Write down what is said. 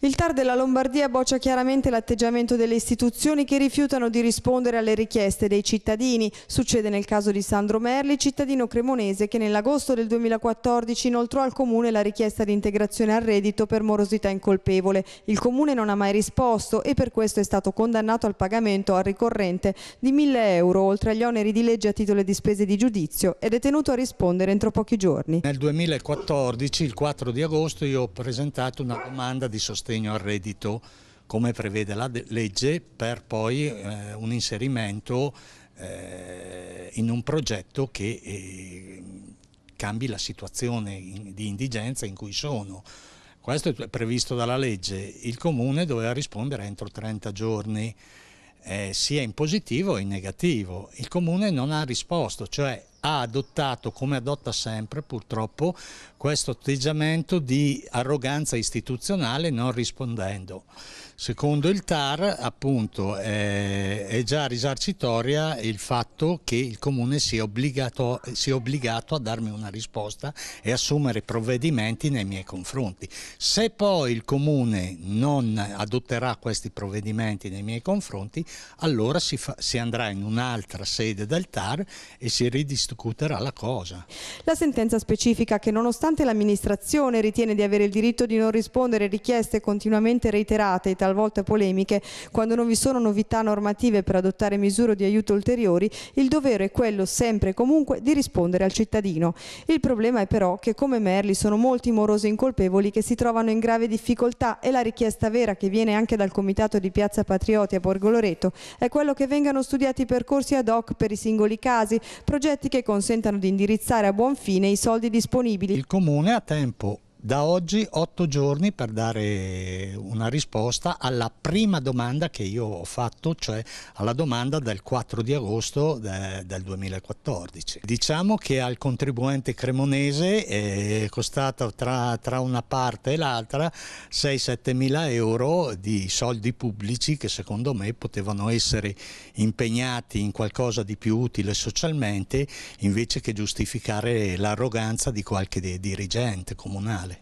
Il TAR della Lombardia boccia chiaramente l'atteggiamento delle istituzioni che rifiutano di rispondere alle richieste dei cittadini. Succede nel caso di Sandro Merli, cittadino cremonese, che nell'agosto del 2014 inoltrò al Comune la richiesta di integrazione al reddito per morosità incolpevole. Il Comune non ha mai risposto e per questo è stato condannato al pagamento a ricorrente di 1000 euro, oltre agli oneri di legge a titolo di spese di giudizio, ed è tenuto a rispondere entro pochi giorni. Nel 2014, il 4 di agosto, io ho presentato una domanda di sostegno sostegno al reddito come prevede la legge per poi eh, un inserimento eh, in un progetto che eh, cambi la situazione in, di indigenza in cui sono. Questo è previsto dalla legge, il comune doveva rispondere entro 30 giorni, eh, sia in positivo che in negativo. Il comune non ha risposto, cioè ha adottato, come adotta sempre purtroppo, questo atteggiamento di arroganza istituzionale non rispondendo. Secondo il TAR appunto eh, è, già risarcitoria il fatto che il Comune sia obbligato, sia obbligato a darmi una risposta e assumere provvedimenti nei miei confronti. Se poi il Comune non adotterà questi provvedimenti nei miei confronti, allora si, fa, si andrà in un'altra sede del TAR e si ridistribuirà discuterà la cosa. La sentenza specifica che nonostante l'amministrazione ritiene di avere il diritto di non rispondere a richieste continuamente reiterate e talvolta polemiche, quando non vi sono novità normative per adottare misure di aiuto ulteriori, il dovere è quello sempre e comunque di rispondere al cittadino. Il problema è però che come Merli sono molti morosi incolpevoli che si trovano in grave difficoltà e la richiesta vera che viene anche dal Comitato di Piazza Patrioti a Borgo Loreto è quello che vengano studiati percorsi ad hoc per i singoli casi, progetti che che consentano di indirizzare a buon fine i soldi disponibili. Il Comune ha tempo da oggi otto giorni per dare una risposta alla prima domanda che io ho fatto, cioè alla domanda del 4 di agosto de, del 2014. Diciamo che al contribuente cremonese è costato tra, tra una parte e l'altra 6-7 mila euro di soldi pubblici che secondo me potevano essere impegnati in qualcosa di più utile socialmente invece che giustificare l'arroganza di qualche dirigente comunale.